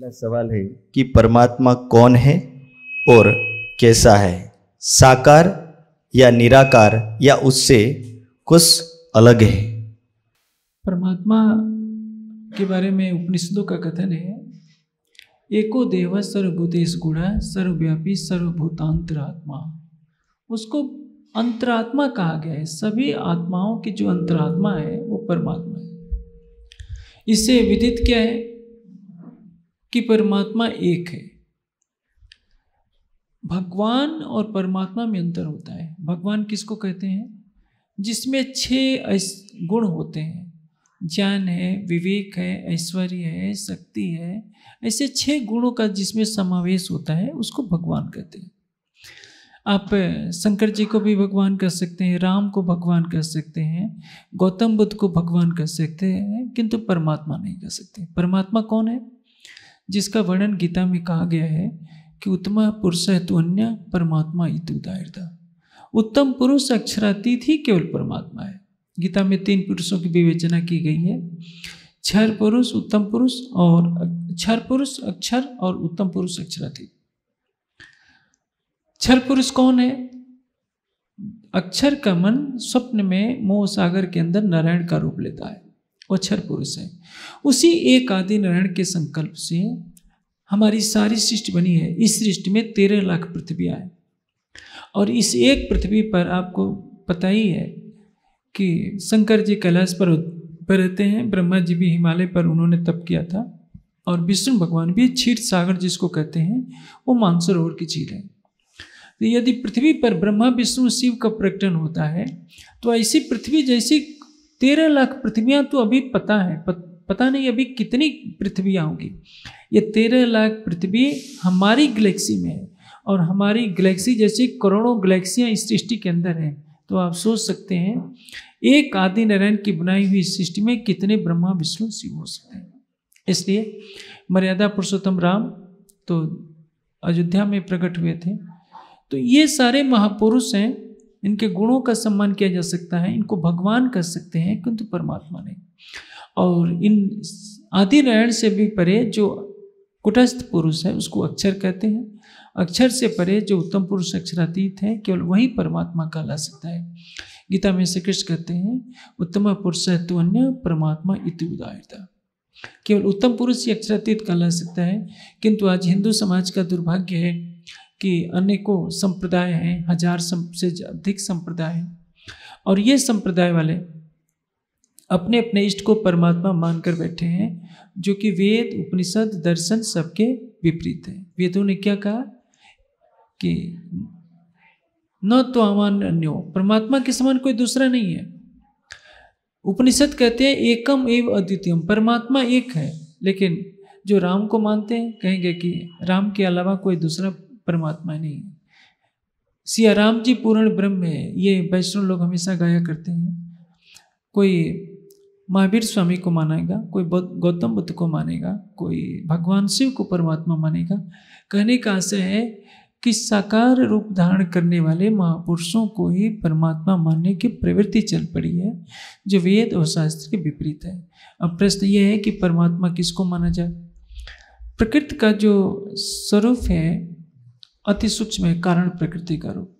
पहला सवाल है कि परमात्मा कौन है और कैसा है साकार या निराकार या उससे कुछ अलग है परमात्मा के बारे में उपनिषदों का कथन है एको देव सर्वभूतेश गुणा सर्वव्यापी सर्वभूतांतरात्मा उसको अंतरात्मा कहा गया है सभी आत्माओं की जो अंतरात्मा है वो परमात्मा है इससे विदित क्या है कि परमात्मा एक है भगवान और परमात्मा में अंतर होता है भगवान किसको कहते हैं जिसमें छह गुण होते हैं ज्ञान है विवेक है ऐश्वर्य है शक्ति है ऐसे छह गुणों का जिसमें समावेश होता है उसको भगवान कहते हैं आप शंकर जी को भी भगवान कह सकते हैं राम को भगवान कह सकते हैं गौतम बुद्ध को भगवान कह सकते हैं किंतु परमात्मा नहीं कह सकते परमात्मा कौन है जिसका वर्णन गीता में कहा गया है कि उत्तम पुरुष है अन्य परमात्मा इतुदायरता उत्तम पुरुष अक्षरातीत ही केवल परमात्मा है गीता में तीन पुरुषों की विवेचना की गई है क्षर पुरुष उत्तम पुरुष और क्षर पुरुष अक्षर और उत्तम पुरुष अक्षरातीत क्षर पुरुष कौन है अक्षर का मन स्वप्न में मोह सागर के अंदर नारायण का रूप लेता है वो अक्षर पुरुष है उसी एक आदि नारायण के संकल्प से हमारी सारी सृष्टि बनी है इस सृष्टि में तेरह लाख पृथ्वी आए और इस एक पृथ्वी पर आपको पता ही है कि शंकर जी कैलाश पर रहते हैं ब्रह्मा जी भी हिमालय पर उन्होंने तप किया था और विष्णु भगवान भी क्षीर सागर जिसको कहते हैं वो मानसरोवर की झील है तो यदि पृथ्वी पर ब्रह्मा विष्णु शिव का प्रकटन होता है तो ऐसी पृथ्वी जैसी तेरह लाख पृथ्वियाँ तो अभी पता है पत, पता नहीं अभी कितनी पृथ्वियाँ होंगी ये तेरह लाख पृथ्वी हमारी गैलेक्सी में है और हमारी गैलेक्सी जैसी करोड़ों गलेक्सियाँ इस सृष्टि के अंदर हैं तो आप सोच सकते हैं एक आदि नारायण की बनाई हुई सृष्टि में कितने ब्रह्मा विष्णु शिव हो सकते हैं इसलिए मर्यादा पुरुषोत्तम राम तो अयोध्या में प्रकट हुए थे तो ये सारे महापुरुष हैं इनके गुणों का सम्मान किया जा सकता है इनको भगवान कह सकते हैं किंतु परमात्मा नहीं और इन आदि नारायण से भी परे जो कुटस्थ पुरुष है उसको अक्षर कहते हैं अक्षर से परे जो उत्तम पुरुष अक्षरातीत है केवल वही परमात्मा कहला सकता है गीता में श्री कृष्ण कहते हैं उत्तम पुरुष है तो अन्य परमात्मा इति उदारता केवल उत्तम पुरुष ही अक्षरातीत कहला सकता है किंतु आज हिंदू समाज का दुर्भाग्य है कि अनेकों संप्रदाय हैं हजार से अधिक संप्रदाय हैं और ये संप्रदाय वाले अपने अपने इष्ट को परमात्मा मानकर बैठे हैं जो कि वेद उपनिषद दर्शन सबके विपरीत है वेदों ने क्या कहा कि न तो अमान अन्यो परमात्मा के समान कोई दूसरा नहीं है उपनिषद कहते हैं एकम एव अद्वितीयम परमात्मा एक है लेकिन जो राम को मानते हैं कहेंगे कि राम के अलावा कोई दूसरा परमात्मा नहीं सिया राम जी पूर्ण ब्रह्म है ये वैष्णव लोग हमेशा गाया करते हैं कोई महावीर स्वामी को मानेगा कोई गौतम बुद्ध को मानेगा कोई भगवान शिव को परमात्मा मानेगा कहने का आशय है कि साकार रूप धारण करने वाले महापुरुषों को ही परमात्मा मानने की प्रवृत्ति चल पड़ी है जो वेद और शास्त्र के विपरीत है अब प्रश्न यह है कि परमात्मा किसको माना जाए प्रकृति का जो स्वरूप है अति सूक्ष्म है कारण प्रकृति का रूप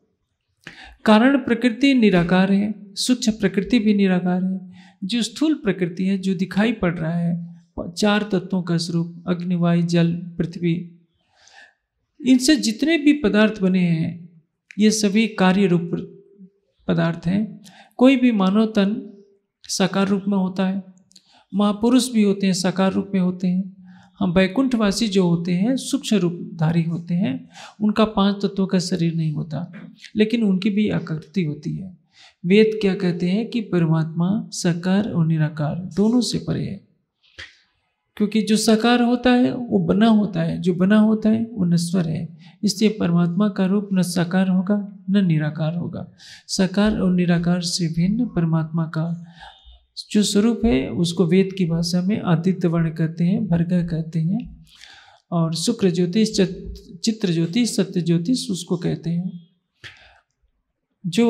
कारण प्रकृति निराकार है सूक्ष्म प्रकृति भी निराकार है जो स्थूल प्रकृति है जो दिखाई पड़ रहा है चार तत्वों का स्वरूप अग्निवायु जल पृथ्वी इनसे जितने भी पदार्थ बने हैं ये सभी कार्य रूप पदार्थ हैं कोई भी मानव तन साकार रूप में होता है महापुरुष भी होते हैं साकार रूप में होते हैं हम वैकुंठवासी जो होते हैं सूक्ष्म रूपधारी होते हैं उनका पांच तत्वों का शरीर नहीं होता लेकिन उनकी भी आकृति होती है वेद क्या कहते हैं कि परमात्मा साकार और निराकार दोनों से परे है क्योंकि जो साकार होता है वो बना होता है जो बना होता है वो नश्वर है इसलिए परमात्मा का रूप न साकार होगा न निराकार होगा साकार और निराकार से भिन्न परमात्मा का जो स्वरूप है उसको वेद की भाषा में आदित्य वर्ण कहते हैं भर्गा कहते हैं और शुक्र ज्योतिष चित्र ज्योतिष सत्य ज्योतिष उसको कहते हैं जो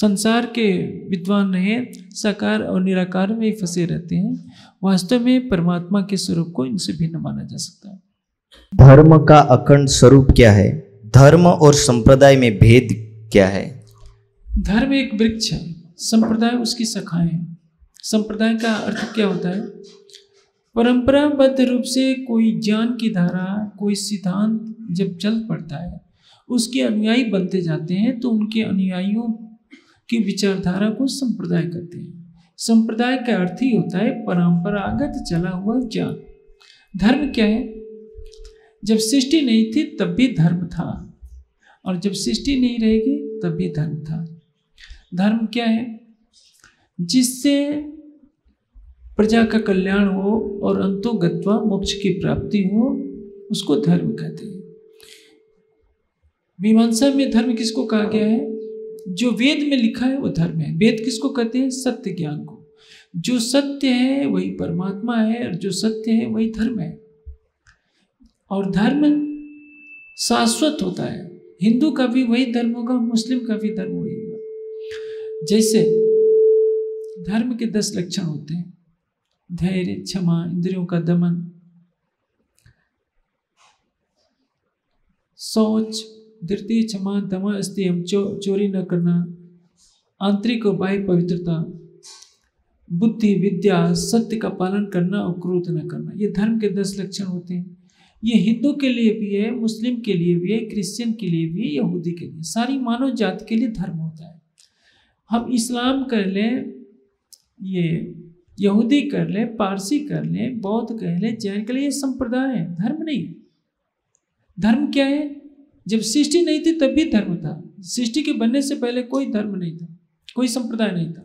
संसार के विद्वान रहे साकार और निराकार में ही फंसे रहते हैं वास्तव में परमात्मा के स्वरूप को इनसे भिन्न माना जा सकता है धर्म का अखंड स्वरूप क्या है धर्म और संप्रदाय में भेद क्या है धर्म एक वृक्ष है संप्रदाय उसकी शाखाएं हैं संप्रदाय का अर्थ क्या होता है परंपराबद्ध रूप से कोई ज्ञान की धारा कोई सिद्धांत जब चल पड़ता है उसके अनुयायी बनते जाते हैं तो उनके अनुयायियों की विचारधारा को संप्रदाय कहते हैं संप्रदाय का अर्थ ही होता है परंपरागत चला हुआ ज्ञान धर्म क्या है जब सृष्टि नहीं थी तब भी धर्म था और जब सृष्टि नहीं रहेगी तब भी धर्म था धर्म क्या है जिससे प्रजा का कल्याण हो और अंतोगत्वा मोक्ष की प्राप्ति हो उसको धर्म कहते हैं मीमांसा में धर्म किसको कहा गया है जो वेद में लिखा है वो धर्म है वेद किसको कहते हैं सत्य ज्ञान को जो सत्य है वही परमात्मा है और जो सत्य है वही धर्म है और धर्म शाश्वत होता है हिंदू का भी वही धर्म होगा मुस्लिम का भी धर्म वही जैसे धर्म के दस लक्षण होते हैं धैर्य क्षमा इंद्रियों का दमन सोच धृतीय क्षमा अस्थि हम चो, चोरी न करना आंतरिक और बाह्य पवित्रता बुद्धि विद्या सत्य का पालन करना और क्रोध न करना ये धर्म के दस लक्षण होते हैं ये हिंदू के लिए भी है मुस्लिम के लिए भी है क्रिश्चियन के लिए भी है यहूदी के लिए सारी मानव जाति के लिए धर्म होता है हम इस्लाम कर लें ये यहूदी कर लें पारसी कर लें बौद्ध कह लें जैन कर लें ये संप्रदाय है धर्म नहीं धर्म क्या है जब सृष्टि नहीं थी तब भी धर्म था सृष्टि के बनने से पहले कोई धर्म नहीं था कोई संप्रदाय नहीं था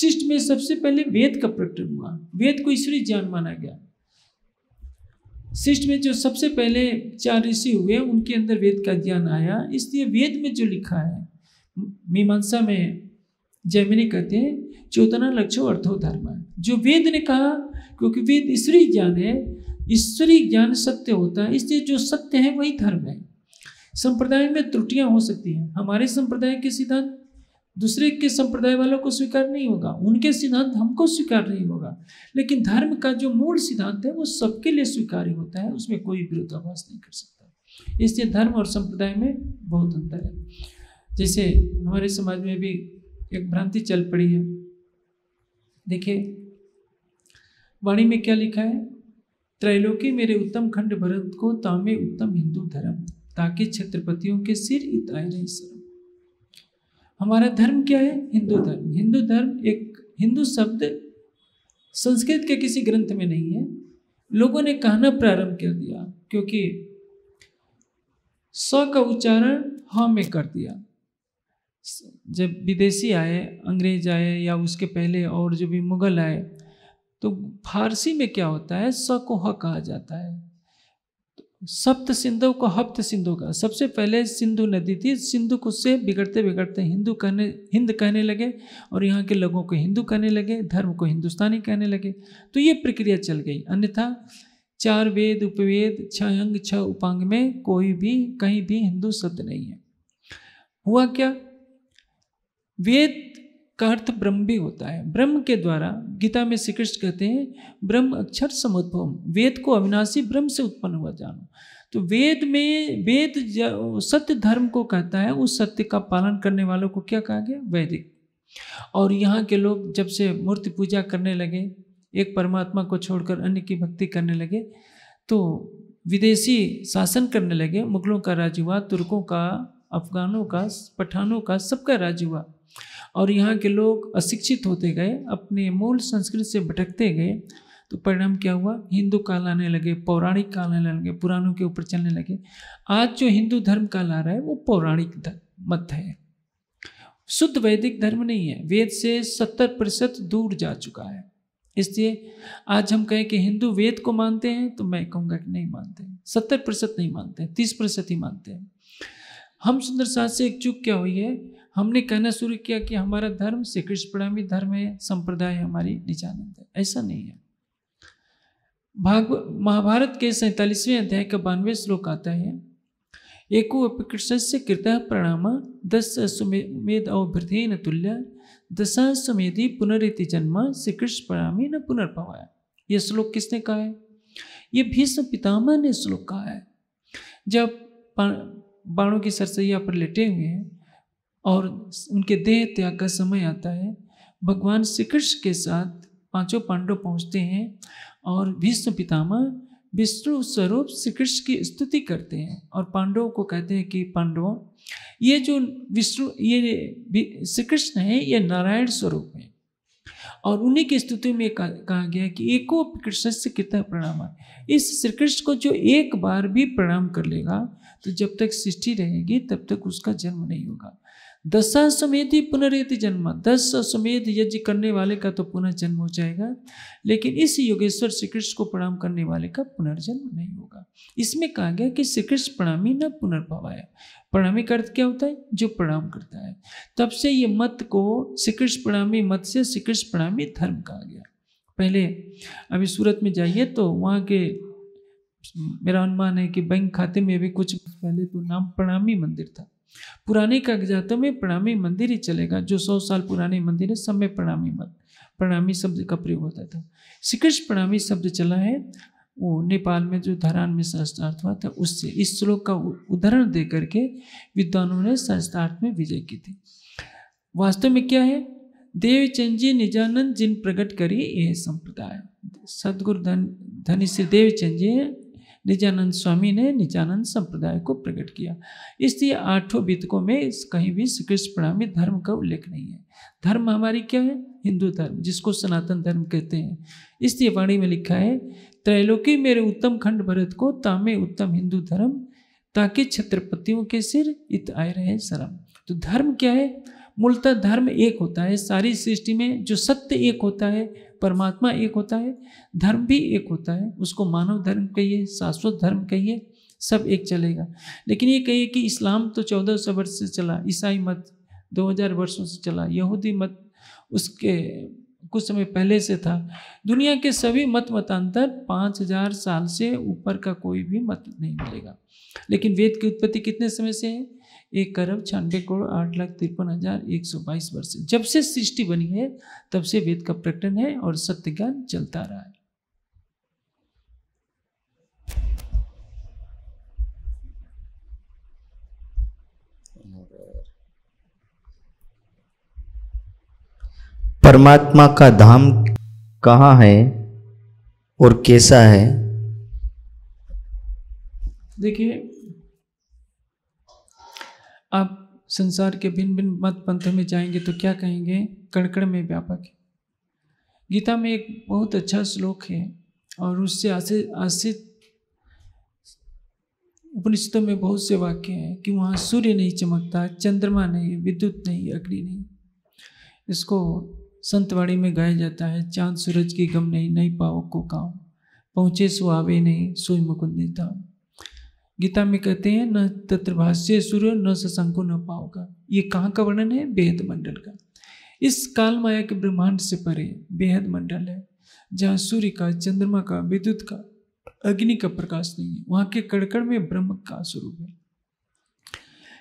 सृष्टि में सबसे पहले वेद का प्रकटन हुआ वेद को ईश्वरी ज्ञान माना गया शिष्ट में जो सबसे पहले चार ऋषि हुए उनके अंदर वेद का ज्ञान आया इसलिए वेद में जो लिखा है मीमांसा में जैमिनी कहते हैं चौतना लक्ष्य अर्थो धर्म जो वेद ने कहा क्योंकि वेद ईश्वरीय ज्ञान है ईश्वरीय ज्ञान सत्य होता है इसलिए जो सत्य है वही धर्म है संप्रदाय में त्रुटियां हो सकती हैं हमारे संप्रदाय के सिद्धांत दूसरे के संप्रदाय वालों को स्वीकार नहीं होगा उनके सिद्धांत हमको स्वीकार नहीं होगा लेकिन धर्म का जो मूल सिद्धांत है वो सबके लिए स्वीकार्य होता है उसमें कोई विरोधाभास नहीं कर सकता इसलिए धर्म और संप्रदाय में बहुत अंतर है जैसे हमारे समाज में भी एक भ्रांति चल पड़ी है देखिए वाणी में क्या लिखा है त्रैलोकी मेरे उत्तम खंड भरत को तामे उत्तम हिंदू धर्म ताकि छत्रपतियों के सिर इताए नहीं शर्म हमारा धर्म क्या है हिंदू धर्म हिंदू धर्म एक हिंदू शब्द संस्कृत के किसी ग्रंथ में नहीं है लोगों ने कहना प्रारंभ कर दिया क्योंकि स का उच्चारण ह में कर दिया जब विदेशी आए अंग्रेज आए या उसके पहले और जो भी मुग़ल आए तो फारसी में क्या होता है स को ह कहा जाता है सप्त सिंधु को हप्त सिंधु का सबसे पहले सिंधु नदी थी सिंधु को से बिगड़ते बिगड़ते हिंदू कहने हिंद कहने लगे और यहाँ के लोगों को हिंदू कहने लगे धर्म को हिंदुस्तानी कहने लगे तो ये प्रक्रिया चल गई अन्यथा चार वेद उपवेद छह अंग छह उपांग में कोई भी कहीं भी हिंदू शब्द नहीं है हुआ क्या वेद का अर्थ ब्रह्म भी होता है ब्रह्म के द्वारा गीता में श्री कृष्ण कहते हैं ब्रह्म अक्षर समुद्भव वेद को अविनाशी ब्रह्म से उत्पन्न हुआ जानो तो वेद में वेद सत्य धर्म को कहता है उस सत्य का पालन करने वालों को क्या कहा गया वैदिक और यहाँ के लोग जब से मूर्ति पूजा करने लगे एक परमात्मा को छोड़कर अन्य की भक्ति करने लगे तो विदेशी शासन करने लगे मुगलों का राज्य हुआ तुर्कों का अफगानों का पठानों का सबका राज्य हुआ और यहाँ के लोग अशिक्षित होते गए अपने मूल संस्कृत से भटकते गए तो परिणाम क्या हुआ हिंदू काल आने लगे पौराणिक काल आने लगे पुराणों के ऊपर चलने लगे आज जो हिंदू धर्म काल आ रहा है वो पौराणिक मत है शुद्ध वैदिक धर्म नहीं है वेद से सत्तर प्रतिशत दूर जा चुका है इसलिए आज हम कहें कि हिंदू वेद को मानते हैं तो मैं कहूँगा कि नहीं मानते सत्तर प्रतिशत नहीं मानते तीस प्रतिशत ही मानते हैं हम सुंदर शाह से एक चूक क्या हुई है हमने कहना शुरू किया कि हमारा धर्म श्री कृष्ण प्रणामी धर्म है संप्रदाय हमारी निजानंद है ऐसा नहीं है भागव महाभारत के सैतालीसवें अध्याय का बानवे श्लोक आता है एको से कृत प्रणाम दस सुमेद अवभृथे न तुल्य दशा सुमेधि पुनरिति जन्म श्री कृष्ण प्रणामी न पुनर्भवाया ये श्लोक किसने कहा है ये भीष्म पितामह ने श्लोक कहा है जब बाणों की सरसैया पर लेटे हुए हैं और उनके देह त्याग का समय आता है भगवान श्री कृष्ण के साथ पांचों पांडव पहुंचते हैं और विष्णु पितामह विष्णु स्वरूप श्री कृष्ण की स्तुति करते हैं और पांडवों को कहते हैं कि पांडवों ये जो विष्णु ये श्री कृष्ण है ये नारायण स्वरूप है और उन्हीं की स्तुति में कहा गया है कि एको कृष्ण से कितना प्रणाम है इस श्री कृष्ण को जो एक बार भी प्रणाम कर लेगा तो जब तक सृष्टि रहेगी तब तक उसका जन्म नहीं होगा समेत ही पुनर्यति जन्म दस समेत यज्ञ करने वाले का तो पुनः जन्म हो जाएगा लेकिन इस योगेश्वर श्री कृष्ण को प्रणाम करने वाले का पुनर्जन्म नहीं होगा इसमें कहा गया कि श्री कृष्ण प्रणामी न पुनर्भवाया प्रणामी का अर्थ क्या होता है जो प्रणाम करता है तब से ये मत को श्री कृष्ण प्रणामी मत से श्री कृष्ण प्रणामी धर्म कहा गया पहले अभी सूरत में जाइए तो वहाँ के मेरा अनुमान है कि बैंक खाते में भी कुछ पहले तो नाम प्रणामी मंदिर था पुराने कागजातों में प्रणामी मंदिर ही चलेगा जो सौ साल पुराने मंदिर है सब में प्रणामी मत प्रणामी शब्द का प्रयोग होता था श्रीकृष्ण प्रणामी शब्द चला है वो नेपाल में जो धरान में शास्त्रार्थ हुआ था उससे इस श्लोक का उदाहरण दे करके विद्वानों ने शास्त्रार्थ में विजय की थी वास्तव में क्या है देव जी निजानंद जिन प्रकट करी यह संप्रदाय सदगुरु धन धनी से देव जी निजानंद स्वामी ने निजानंद संप्रदाय को प्रकट किया इसलिए आठों वितकों में कहीं भी श्री कृष्ण प्रणामी धर्म का उल्लेख नहीं है धर्म हमारी क्या है हिंदू धर्म जिसको सनातन धर्म कहते हैं इसलिए वाणी में लिखा है त्रैलोकी मेरे उत्तम खंड भरत को तामे उत्तम हिंदू धर्म ताकि छत्रपतियों के सिर इत आए रहे शरम तो धर्म क्या है मूलतः धर्म एक होता है सारी सृष्टि में जो सत्य एक होता है परमात्मा एक होता है धर्म भी एक होता है उसको मानव धर्म कहिए शाश्वत धर्म कहिए सब एक चलेगा लेकिन ये कहिए कि इस्लाम तो चौदह सौ वर्ष से चला ईसाई मत दो हज़ार वर्षों से चला यहूदी मत उसके कुछ समय पहले से था दुनिया के सभी मत मतांतर पाँच हजार साल से ऊपर का कोई भी मत नहीं मिलेगा लेकिन वेद की उत्पत्ति कितने समय से है एक अरब छियानबे करोड़ आठ लाख तिरपन हजार एक सौ बाईस वर्ष जब से सृष्टि बनी है तब से वेद का प्रकटन है और सत्य ज्ञान चलता रहा है परमात्मा का धाम कहाँ है और कैसा है देखिए आप संसार के भिन्न भिन्न मत पंथ में जाएंगे तो क्या कहेंगे कणकण में व्यापक है गीता में एक बहुत अच्छा श्लोक है और उससे आशित आशित उपनिषदों में बहुत से वाक्य हैं कि वहाँ सूर्य नहीं चमकता चंद्रमा नहीं विद्युत नहीं अग्नि नहीं इसको संतवाड़ी में गाया जाता है चांद सूरज की गम नहीं नहीं पाओ को काम पहुँचे सुहावे नहीं सोई मुकुंद था गीता में कहते हैं न तत्र भाष्य सूर्य न सशंको न पाओ का ये कहाँ का वर्णन है बेहद मंडल का इस काल माया के ब्रह्मांड से परे बेहद मंडल है जहाँ सूर्य का चंद्रमा का विद्युत का अग्नि का प्रकाश नहीं है वहाँ के कड़कड़ में ब्रह्म का स्वरूप है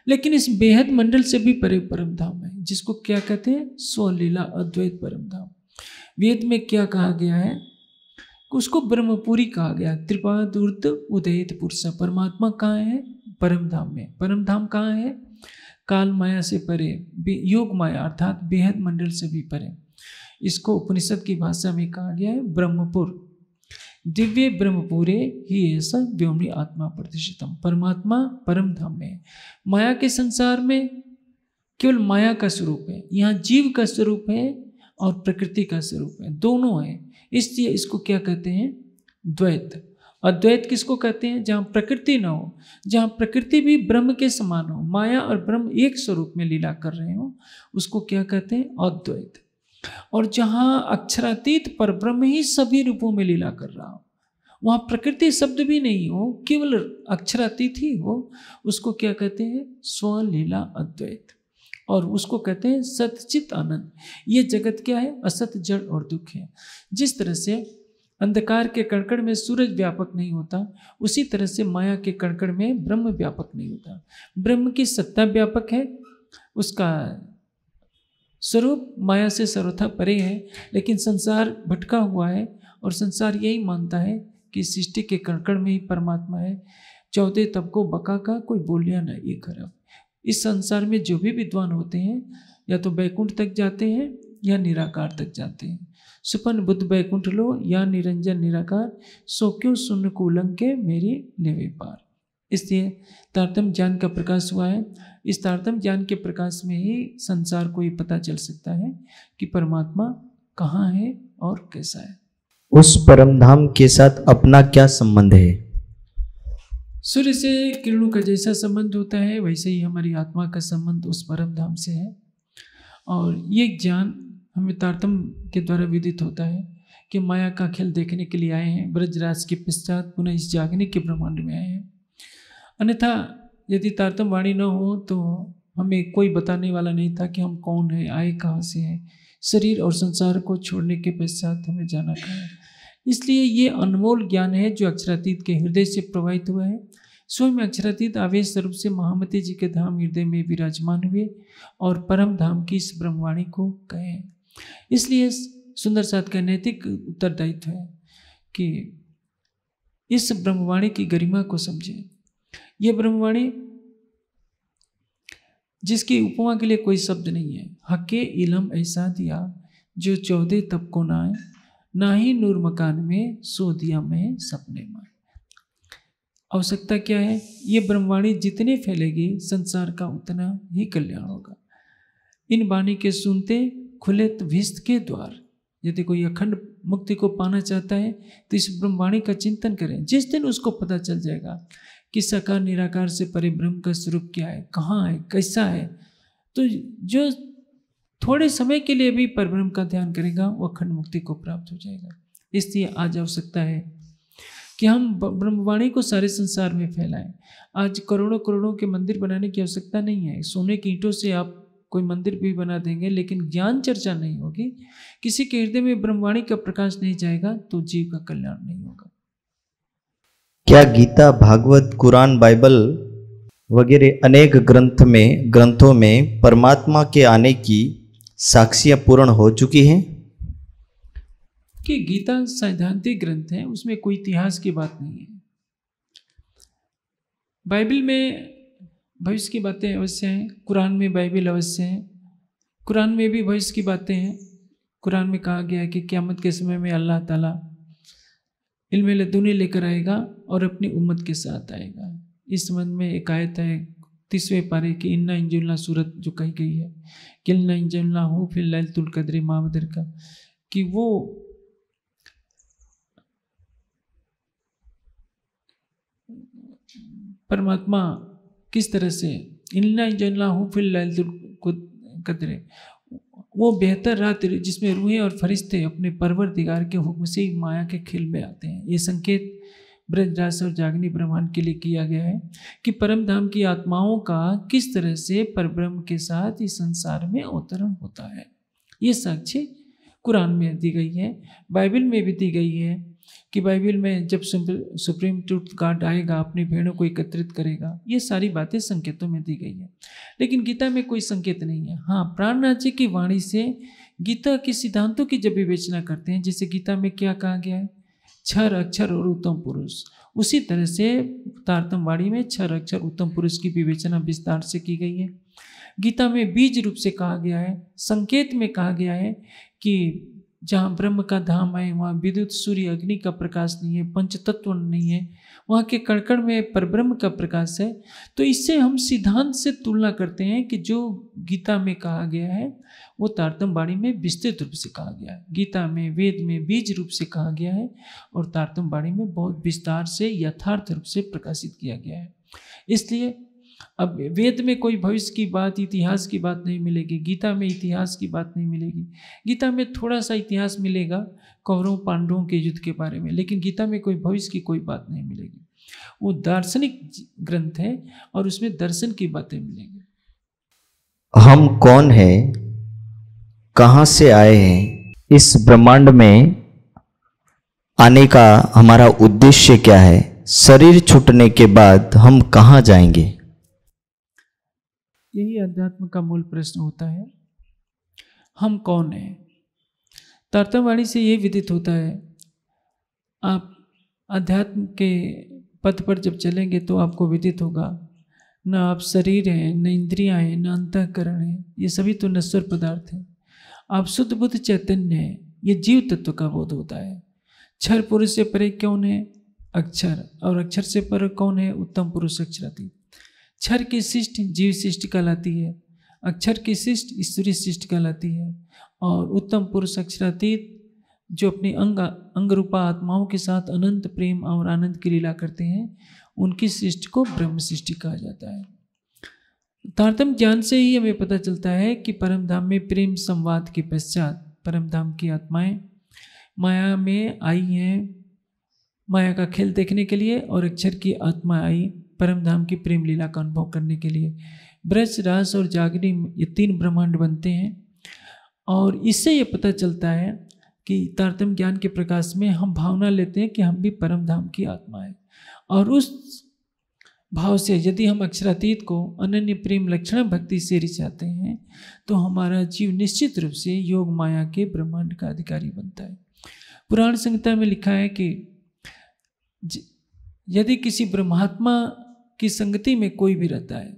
लेकिन इस बेहद मंडल से भी परे परम धाम है जिसको क्या कहते हैं स्वलीला अद्वैत परम धाम वेद में क्या कहा गया है उसको ब्रह्मपुरी कहा गया त्रिपादुर्द उदयत पुरुष परमात्मा कहाँ है परम धाम में परम धाम कहाँ है काल माया से परे योग माया अर्थात बेहद मंडल से भी परे इसको उपनिषद की भाषा में कहा गया है ब्रह्मपुर दिव्य ब्रह्मपुरे ही ऐसा व्योमी आत्मा प्रतिष्ठितम परमात्मा परम धाम में माया के संसार में केवल माया का स्वरूप है यहाँ जीव का स्वरूप है और प्रकृति का स्वरूप है दोनों है इसलिए इसको क्या कहते हैं द्वैत और द्वैत किसको कहते हैं जहाँ प्रकृति ना हो जहाँ प्रकृति भी ब्रह्म के समान हो माया और ब्रह्म एक स्वरूप में लीला कर रहे हो उसको क्या कहते हैं अद्वैत और जहाँ अक्षरातीत पर ब्रह्म ही सभी रूपों में लीला कर रहा हो वहाँ प्रकृति शब्द भी नहीं हो केवल अक्षरातीत ही हो उसको क्या कहते हैं स्वलीला अद्वैत और उसको कहते हैं सतचित आनंद ये जगत क्या है असत जड़ और दुख है जिस तरह से अंधकार के कणकण में सूरज व्यापक नहीं होता उसी तरह से माया के कणकण में ब्रह्म व्यापक नहीं होता ब्रह्म की सत्ता व्यापक है उसका स्वरूप माया से सर्वथा परे है लेकिन संसार भटका हुआ है और संसार यही मानता है कि सृष्टि के कणकण में ही परमात्मा है चौथे तब को बका का कोई बोलिया ना ये खराब इस संसार में जो भी विद्वान होते हैं या तो बैकुंठ तक जाते हैं या निराकार तक जाते हैं सुपन बुद्ध बैकुंठ लो या निरंजन निराकार सो क्यों सुन कूलंग के मेरी लेवे पार इसलिए तारतम ज्ञान का प्रकाश हुआ है इस तारतम ज्ञान के प्रकाश में ही संसार को ये पता चल सकता है कि परमात्मा कहाँ है और कैसा है उस परमधाम के साथ अपना क्या संबंध है सूर्य से किरणों का जैसा संबंध होता है वैसे ही हमारी आत्मा का संबंध उस परम धाम से है और ये ज्ञान हमें तारतम के द्वारा विदित होता है कि माया का खेल देखने के लिए आए हैं ब्रजराज के पश्चात पुनः इस जागने के ब्रह्मांड में आए हैं अन्यथा यदि तारतम वाणी न हो तो हमें कोई बताने वाला नहीं था कि हम कौन हैं आए कहाँ से हैं शरीर और संसार को छोड़ने के पश्चात हमें जाना कहाँ है इसलिए ये अनमोल ज्ञान है जो अक्षरातीत के हृदय से प्रवाहित हुआ है स्वयं अक्षरातीत आवेश स्वरूप से महामती जी के धाम हृदय में विराजमान हुए और परम धाम की इस ब्रह्मवाणी को कहे इसलिए सुंदर सात का नैतिक उत्तरदायित्व है कि इस ब्रह्मवाणी की गरिमा को समझे यह ब्रह्मवाणी जिसकी उपमा के लिए कोई शब्द नहीं है हके इलम ऐसा दिया जो चौदह तबकों ना आए ना ही नूर मकान में सोदिया में सपने में आवश्यकता क्या है ये ब्रह्मवाणी जितनी फैलेगी संसार का उतना ही कल्याण होगा इन वाणी के सुनते खुले भिस्त के द्वार यदि कोई अखंड मुक्ति को पाना चाहता है तो इस ब्रह्मवाणी का चिंतन करें जिस दिन उसको पता चल जाएगा कि सकार निराकार से परे ब्रह्म का स्वरूप क्या है कहाँ है कैसा है तो जो थोड़े समय के लिए भी परब्रह्म का ध्यान करेगा वह अखंड मुक्ति को प्राप्त हो जाएगा इसलिए आज आवश्यकता है कि हम ब्रह्मवाणी को सारे संसार में फैलाएं आज करोड़ों करोड़ों के मंदिर बनाने की आवश्यकता नहीं है सोने की ईंटों से आप कोई मंदिर भी बना देंगे लेकिन ज्ञान चर्चा नहीं होगी किसी के हृदय में ब्रह्मवाणी का प्रकाश नहीं जाएगा तो जीव का कल्याण नहीं होगा क्या गीता भागवत कुरान बाइबल वगैरह अनेक ग्रंथ में ग्रंथों में परमात्मा के आने की साक्षियां पूर्ण हो चुकी हैं कि गीता सैद्धांतिक ग्रंथ है उसमें कोई इतिहास की बात नहीं है बाइबल में भविष्य की बातें अवश्य हैं कुरान में बाइबल अवश्य है कुरान में भी भविष्य की बातें हैं कुरान में कहा गया है कि क्यामत के समय में अल्लाह ताला इल्म लदूने लेकर आएगा और अपनी उम्मत के साथ आएगा इस संबंध में एक आयत है तीसवें पारे की इन्ना इंजुलना सूरत जो कही गई है कि इन्ना इंजुलना हो फिर लैलतुल कदर मामदर का कि वो परमात्मा किस तरह से इन्ना इंजुलना हो फिर लैलतुल कदरे वो बेहतर रात जिसमें रूहें और फरिश्ते अपने परवर दिगार के हुक्म से ही माया के खेल में आते हैं ये संकेत ब्रजराज और जागनी ब्रह्मांड के लिए किया गया है कि परम धाम की आत्माओं का किस तरह से परब्रह्म के साथ इस संसार में अवतरण होता है ये साक्षी कुरान में दी गई है बाइबल में भी दी गई है कि बाइबल में जब सुप्रीम ट्रूथ गार्ड आएगा अपनी भेड़ों को एकत्रित करेगा ये सारी बातें संकेतों में दी गई है लेकिन गीता में कोई संकेत नहीं है हाँ प्राणनाची की वाणी से गीता के सिद्धांतों की जब विवेचना करते हैं जैसे गीता में क्या कहा गया है क्षर अक्षर और उत्तम पुरुष उसी तरह से तारतम वाणी में क्षर अक्षर उत्तम पुरुष की विवेचना विस्तार से की गई है गीता में बीज रूप से कहा गया है संकेत में कहा गया है कि जहाँ ब्रह्म का धाम है वहाँ विद्युत सूर्य अग्नि का प्रकाश नहीं है पंच तत्व नहीं है वहाँ के कणकण में परब्रह्म का प्रकाश है तो इससे हम सिद्धांत से तुलना करते हैं कि जो गीता में कहा गया है वो तारतम बाड़ी में विस्तृत रूप से कहा गया है गीता में वेद में बीज रूप से कहा गया है और तारतम बाड़ी में बहुत विस्तार से यथार्थ रूप से प्रकाशित किया गया है इसलिए अब वेद में कोई भविष्य की बात इतिहास की बात नहीं मिलेगी गीता में इतिहास की बात नहीं मिलेगी गीता में थोड़ा सा इतिहास मिलेगा कौरवों पांडवों के युद्ध के बारे में लेकिन गीता में कोई भविष्य की कोई बात नहीं मिलेगी वो दार्शनिक ग्रंथ है और उसमें दर्शन की बातें मिलेंगी हम कौन हैं कहाँ से आए हैं इस ब्रह्मांड में आने का हमारा उद्देश्य क्या है शरीर छूटने के बाद हम कहाँ जाएंगे यही अध्यात्म का मूल प्रश्न होता है हम कौन हैं तारतावाणी से ये विदित होता है आप अध्यात्म के पथ पर जब चलेंगे तो आपको विदित होगा ना आप शरीर हैं न इंद्रियाँ हैं न अंतकरण है ये सभी तो नश्वर पदार्थ हैं आप शुद्ध बुद्ध चैतन्य हैं ये जीव तत्व का बोध होता है क्षर पुरुष से परे कौन है अक्षर और अक्षर से पर कौन है उत्तम पुरुष अक्षरातीत अक्षर की शिष्ट जीव शिष्ट कहलाती है अक्षर की शिष्ट ईश्वरी शिष्ट कहलाती है और उत्तम पुरुष अक्षरातीत जो अपने अंग अंग रूपा आत्माओं के साथ अनंत प्रेम और आनंद की लीला करते हैं उनकी सृष्टि को ब्रह्म सृष्टि कहा जाता है तारतम ज्ञान से ही हमें पता चलता है कि परम धाम में प्रेम संवाद के पश्चात परम धाम की आत्माएं माया में आई हैं माया का खेल देखने के लिए और अक्षर की आत्मा आई परमधाम की प्रेम लीला का अनुभव करने के लिए ब्रज रास और जागरी ये तीन ब्रह्मांड बनते हैं और इससे ये पता चलता है कि तारतम ज्ञान के प्रकाश में हम भावना लेते हैं कि हम भी परम धाम की आत्मा है और उस भाव से यदि हम अक्षरातीत को अनन्य प्रेम लक्षण भक्ति से रिचाते हैं तो हमारा जीव निश्चित रूप से योग माया के ब्रह्मांड का अधिकारी बनता है पुराण संहिता में लिखा है कि यदि किसी ब्रह्मात्मा की संगति में कोई भी रहता है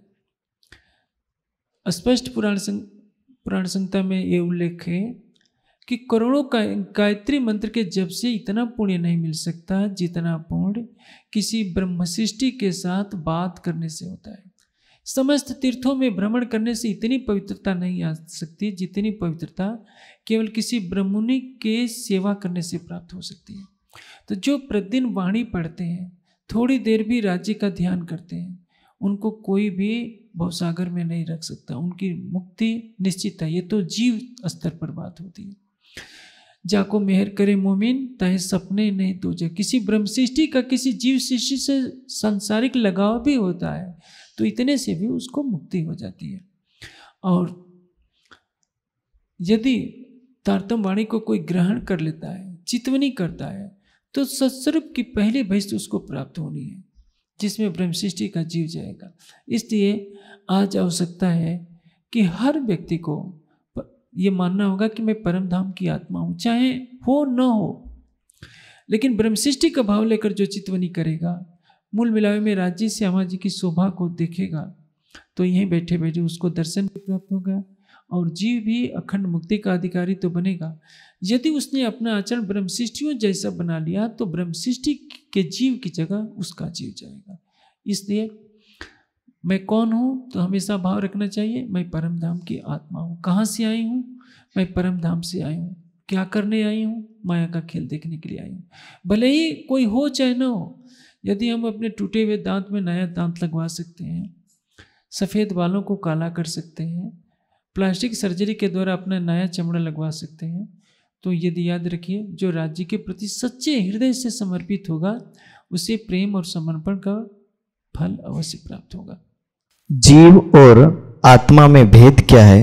स्पष्ट पुराण संग पुराण संहिता में ये उल्लेख है कि करोड़ों का गायत्री मंत्र के जब से इतना पुण्य नहीं मिल सकता जितना पुण्य किसी ब्रह्मशिष्टि के साथ बात करने से होता है समस्त तीर्थों में भ्रमण करने से इतनी पवित्रता नहीं आ सकती जितनी पवित्रता केवल किसी ब्रह्मुनि के सेवा करने से प्राप्त हो सकती है तो जो प्रतिदिन वाणी पढ़ते हैं थोड़ी देर भी राज्य का ध्यान करते हैं उनको कोई भी भवसागर में नहीं रख सकता उनकी मुक्ति निश्चित है ये तो जीव स्तर पर बात होती है जाको मेहर करे मोमिन तहे सपने नहीं तोजे किसी ब्रह्म सृष्टि का किसी जीव सृष्टि से सांसारिक लगाव भी होता है तो इतने से भी उसको मुक्ति हो जाती है और यदि तारतम वाणी को कोई ग्रहण कर लेता है चितवनी करता है तो सत्सर्प की पहली भैंस तो उसको प्राप्त होनी है जिसमें ब्रह्म सृष्टि का जीव जाएगा इसलिए आज आवश्यकता है कि हर व्यक्ति को ये मानना होगा कि मैं परम धाम की आत्मा हूँ चाहे हो न हो लेकिन ब्रह्म सृष्टि का भाव लेकर जो चितवनी करेगा मूल मिलावे में राज्य श्यामा जी की शोभा को देखेगा तो यहीं बैठे बैठे उसको दर्शन प्राप्त होगा और जीव भी अखंड मुक्ति का अधिकारी तो बनेगा यदि उसने अपना आचरण ब्रह्मशिष्टियों जैसा बना लिया तो ब्रह्मशिष्टि के जीव की जगह उसका जीव जाएगा इसलिए मैं कौन हूँ तो हमेशा भाव रखना चाहिए मैं परम धाम की आत्मा हूँ कहाँ से आई हूँ मैं परम धाम से आई हूँ क्या करने आई हूँ माया का खेल देखने के लिए आई हूँ भले ही कोई हो चाहे ना हो यदि हम अपने टूटे हुए दांत में नया दांत लगवा सकते हैं सफ़ेद बालों को काला कर सकते हैं प्लास्टिक सर्जरी के द्वारा अपना नया चमड़ा लगवा सकते हैं तो यदि याद रखिए जो राज्य के प्रति सच्चे हृदय से समर्पित होगा उसे प्रेम और समर्पण का फल अवश्य प्राप्त होगा जीव और आत्मा में भेद क्या है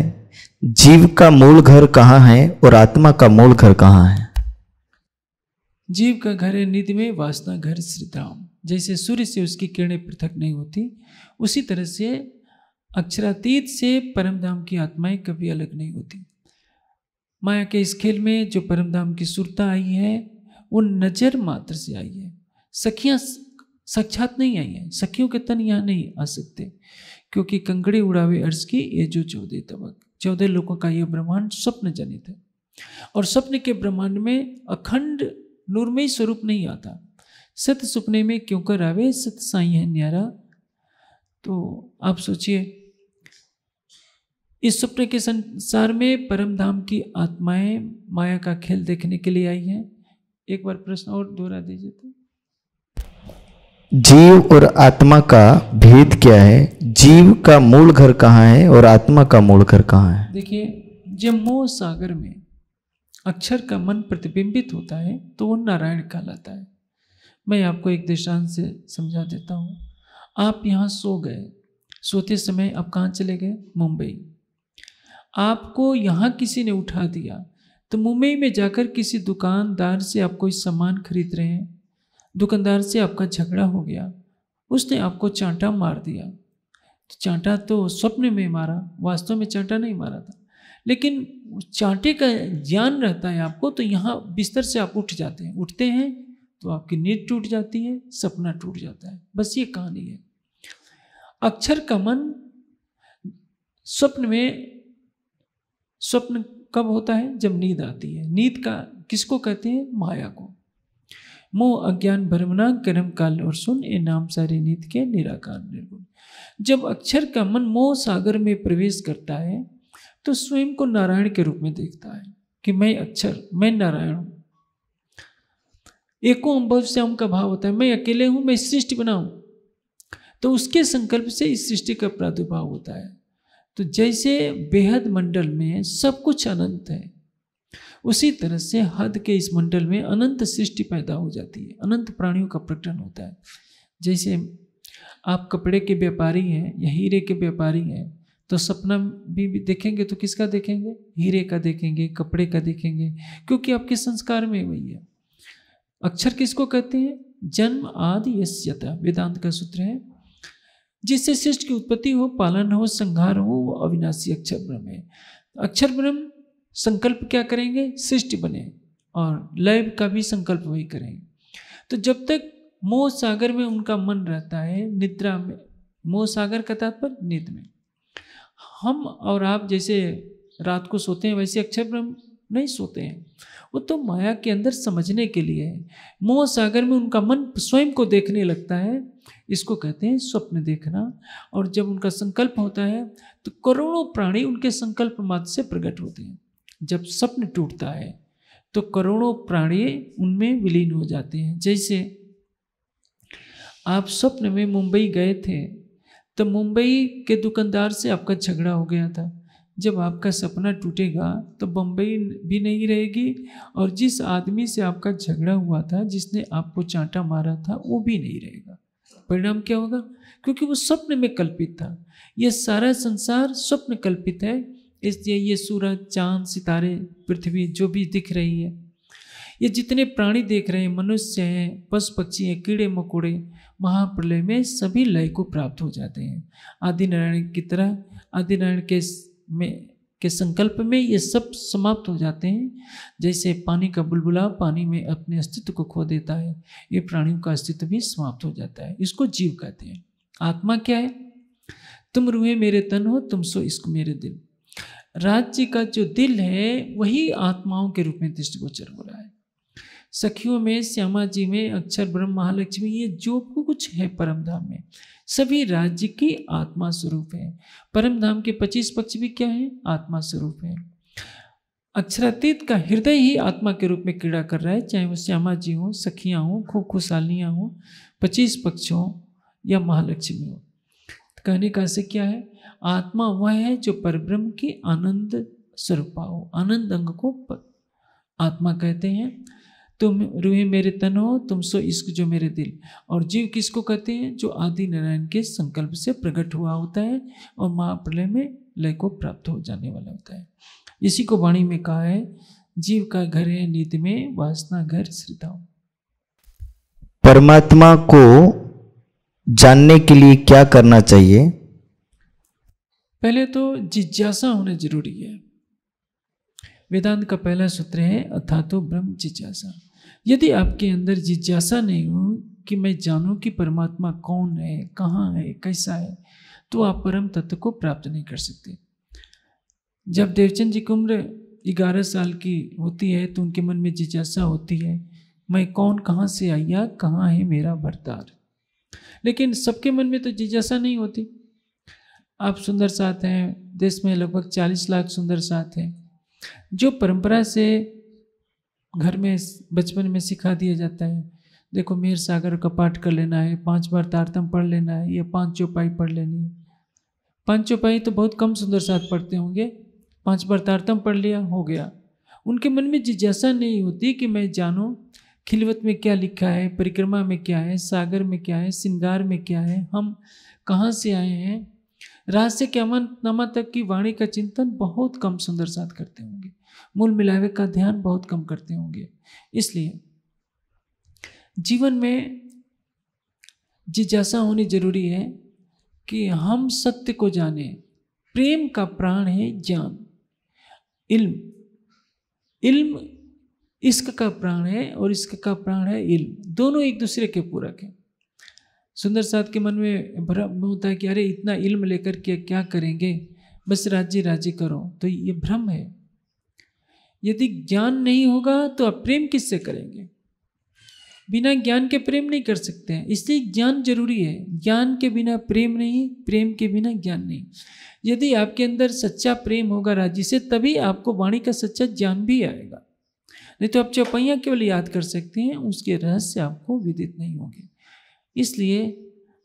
जीव का मूल घर कहाँ है और आत्मा का मूल घर कहाँ है जीव का घर है निधि में वासना घर श्रीराम जैसे सूर्य से उसकी किरणें पृथक नहीं होती उसी तरह से अक्षरातीत से परमधाम की आत्माएं कभी अलग नहीं होती माया के इस खेल में जो परमधाम की सुरता आई है वो नजर मात्र से आई है सखियां साक्षात नहीं आई है सखियों के तन यहाँ नहीं आ सकते क्योंकि कंकड़ी उड़ावे अर्ज की ये जो चौदह तबक चौदह लोगों का यह ब्रह्मांड स्वप्न जनित है और स्वप्न के ब्रह्मांड में अखंड नूरमयी स्वरूप नहीं आता सत्य सपने में क्यों कर आवे सत्य साई है न्यारा तो आप सोचिए इस स्वप्न के संसार में परमधाम की आत्माएं माया का खेल देखने के लिए आई हैं एक बार प्रश्न और दोहरा दीजिए तो जीव और आत्मा का भेद क्या है जीव का मूल घर कहाँ है और आत्मा का मूल घर कहाँ है देखिए जब मोह सागर में अक्षर का मन प्रतिबिंबित होता है तो वो नारायण कहलाता है मैं आपको एक दृष्टांत से समझा देता हूँ आप यहाँ सो गए सोते समय आप कहाँ चले गए मुंबई आपको यहाँ किसी ने उठा दिया तो मुंबई में जाकर किसी दुकानदार से आप कोई सामान खरीद रहे हैं दुकानदार से आपका झगड़ा हो गया उसने आपको चांटा मार दिया तो चांटा तो स्वप्न में मारा वास्तव में चांटा नहीं मारा था लेकिन चांटे का ज्ञान रहता है आपको तो यहाँ बिस्तर से आप उठ जाते हैं उठते हैं तो आपकी नींद टूट जाती है सपना टूट जाता है बस ये कहानी है अक्षर का मन स्वप्न में स्वप्न कब होता है जब नींद आती है नींद का किसको कहते हैं माया को मोह अज्ञान भ्रमना कर्म काल और सुन ए नाम सारे नीत के निराकार निर्गुण जब अक्षर का मन मोह सागर में प्रवेश करता है तो स्वयं को नारायण के रूप में देखता है कि मैं अक्षर मैं नारायण हूं एको अम्भव श्याम का भाव होता है मैं अकेले हूं मैं सृष्टि बनाऊ तो उसके संकल्प से इस सृष्टि का प्रादुर्भाव होता है तो जैसे बेहद मंडल में सब कुछ अनंत है उसी तरह से हद के इस मंडल में अनंत सृष्टि पैदा हो जाती है अनंत प्राणियों का प्रकटन होता है जैसे आप कपड़े के व्यापारी हैं या हीरे के व्यापारी हैं तो सपना भी, भी देखेंगे तो किसका देखेंगे हीरे का देखेंगे कपड़े का देखेंगे क्योंकि आपके संस्कार में वही है अक्षर किसको कहते हैं जन्म आदि यश्यता वेदांत का सूत्र है जिससे सृष्टि की उत्पत्ति हो पालन हो संहार हो वो अविनाशी अक्षर ब्रह्म है अक्षर ब्रह्म संकल्प क्या करेंगे सृष्टि बने और लय का भी संकल्प वही करेंगे तो जब तक मोह सागर में उनका मन रहता है निद्रा में मोह सागर का तात्पर्य निद में हम और आप जैसे रात को सोते हैं वैसे अक्षर ब्रह्म नहीं सोते हैं वो तो माया के अंदर समझने के लिए है मोह सागर में उनका मन स्वयं को देखने लगता है इसको कहते हैं स्वप्न देखना और जब उनका संकल्प होता है तो करोड़ों प्राणी उनके संकल्प मात्र से प्रकट होते हैं जब स्वप्न टूटता है तो करोड़ों प्राणी उनमें विलीन हो जाते हैं जैसे आप स्वप्न में मुंबई गए थे तो मुंबई के दुकानदार से आपका झगड़ा हो गया था जब आपका सपना टूटेगा तो बम्बई भी नहीं रहेगी और जिस आदमी से आपका झगड़ा हुआ था जिसने आपको चांटा मारा था वो भी नहीं रहेगा परिणाम क्या होगा क्योंकि वो स्वप्न में कल्पित था यह सारा संसार स्वप्न कल्पित है इसलिए ये सूरज चांद सितारे पृथ्वी जो भी दिख रही है ये जितने प्राणी देख रहे हैं मनुष्य हैं पशु पक्षी हैं कीड़े मकोड़े महाप्रलय में सभी लय को प्राप्त हो जाते हैं आदि नारायण की तरह आदि नारायण के में के संकल्प में ये सब समाप्त हो जाते हैं जैसे पानी का बुलबुला पानी में अपने अस्तित्व को खो देता है ये प्राणियों का अस्तित्व भी समाप्त हो जाता है इसको जीव कहते हैं आत्मा क्या है तुम रूहे मेरे तन हो तुम सो इसको मेरे दिल राज्य का जो दिल है वही आत्माओं के रूप में दृष्टिगोचर हो रहा है सखियों में श्यामा जी में अक्षर ब्रह्म महालक्ष्मी ये जो कुछ है परम धाम में सभी राज्य की आत्मा स्वरूप है परम धाम के पच्चीस पक्ष भी क्या है आत्मा स्वरूप है अक्षरातीत का हृदय ही आत्मा के रूप में क्रीड़ा कर रहा है चाहे वो श्यामा जी हों सखियाँ हों खूब खुशहालियाँ हों पच्चीस पक्ष हों या महालक्ष्मी हों तो कहने का से क्या है आत्मा वह है जो परब्रह्म की आनंद स्वरूपा हो आनंद अंग को आत्मा कहते हैं तुम रूहे मेरे तन हो तुम सो इश्क जो मेरे दिल और जीव किसको कहते हैं जो आदि नारायण के संकल्प से प्रकट हुआ होता है और महाप्रलय में लय को प्राप्त हो जाने वाला होता है इसी को वाणी में कहा है जीव का घर है नीत में वासना घर श्रीता परमात्मा को जानने के लिए क्या करना चाहिए पहले तो जिज्ञासा होना जरूरी है वेदांत का पहला सूत्र है अथा तो ब्रह्म जिज्ञासा यदि आपके अंदर जिज्ञासा नहीं हो कि मैं जानूं कि परमात्मा कौन है कहाँ है कैसा है तो आप परम तत्व को प्राप्त नहीं कर सकते जब देवचंद जी की उम्र ग्यारह साल की होती है तो उनके मन में जिज्ञासा होती है मैं कौन कहाँ से आया कहाँ है मेरा भरतार लेकिन सबके मन में तो जिज्ञासा नहीं होती आप सुंदर साथ हैं देश में लगभग चालीस लाख सुंदर साथ हैं जो परंपरा से घर में बचपन में सिखा दिया जाता है देखो मेर सागर का पाठ कर लेना है पांच बार तारतम पढ़ लेना है या पांच चौपाई पढ़ लेनी है पांच चौपाई तो बहुत कम सुंदर साथ पढ़ते होंगे पांच बार तारतम पढ़ लिया हो गया उनके मन में जिज्ञासा नहीं होती कि मैं जानूँ खिलवत में क्या लिखा है परिक्रमा में क्या है सागर में क्या है श्रृंगार में क्या है हम कहाँ से आए हैं रहस्य के अमन नमा तक की वाणी का चिंतन बहुत कम सुंदर साथ करते होंगे मूल मिलावे का ध्यान बहुत कम करते होंगे इसलिए जीवन में जिज्ञासा होनी जरूरी है कि हम सत्य को जाने प्रेम का प्राण है ज्ञान इल्म इल्म इश्क का प्राण है और इश्क का प्राण है इल्म दोनों एक दूसरे के पूरक हैं सुंदर साथ के मन में भ्रम होता है कि अरे इतना इल्म लेकर के क्या करेंगे बस राज्य राज्य करो तो ये भ्रम है यदि ज्ञान नहीं होगा तो आप प्रेम किससे करेंगे बिना ज्ञान के प्रेम नहीं कर सकते हैं इसलिए ज्ञान जरूरी है ज्ञान के बिना प्रेम नहीं प्रेम के बिना ज्ञान नहीं यदि आपके अंदर सच्चा प्रेम होगा राजी से तभी आपको वाणी का सच्चा ज्ञान भी आएगा नहीं तो आप चौपैया केवल याद कर सकते हैं उसके रहस्य आपको विदित नहीं होंगे इसलिए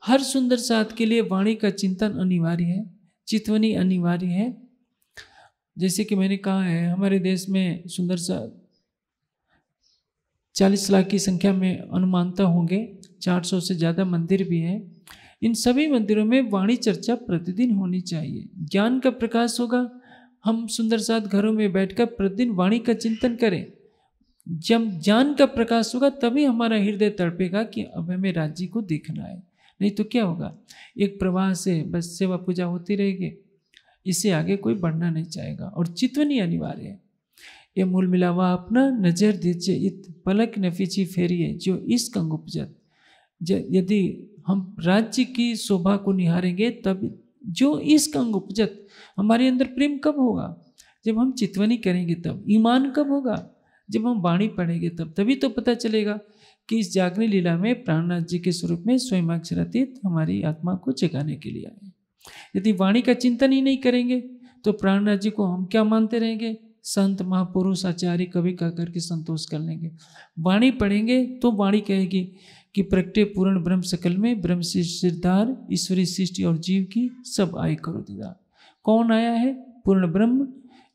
हर सुंदर साथ के लिए वाणी का चिंतन अनिवार्य है चितवनी अनिवार्य है जैसे कि मैंने कहा है हमारे देश में सुंदर सा चालीस लाख की संख्या में अनुमानता होंगे 400 से ज़्यादा मंदिर भी हैं इन सभी मंदिरों में वाणी चर्चा प्रतिदिन होनी चाहिए ज्ञान का प्रकाश होगा हम सुंदर साथ घरों में बैठकर प्रतिदिन वाणी का चिंतन करें जब ज्ञान का प्रकाश होगा तभी हमारा हृदय तड़पेगा कि अब हमें राज्य को देखना है नहीं तो क्या होगा एक प्रवाह से बस सेवा पूजा होती रहेगी इससे आगे कोई बढ़ना नहीं चाहेगा और चितवनी अनिवार्य है ये मूल मिलावा अपना नजर दीजिए इत पलक नफीची फेरिए जो इस कंग उपजत यदि हम राज्य की शोभा को निहारेंगे तब जो इस कंग उपजत हमारे अंदर प्रेम कब होगा जब हम चितवनी करेंगे तब ईमान कब होगा जब हम वाणी पढ़ेंगे तब तभी तो पता चलेगा कि इस जागनी लीला में प्राणनाथ जी के स्वरूप में स्वयं अक्षरातीत हमारी आत्मा को जगाने के लिए आए यदि वाणी का चिंतन ही नहीं करेंगे तो प्राणनाथ जी को हम क्या मानते रहेंगे संत महापुरुष आचार्य कवि कह करके संतोष कर लेंगे वाणी पढ़ेंगे तो वाणी कहेगी कि प्रकटे पूर्ण ब्रह्म सकल में ब्रह्म सिद्धार ईश्वरी सृष्टि और जीव की सब आय करो दीदार कौन आया है पूर्ण ब्रह्म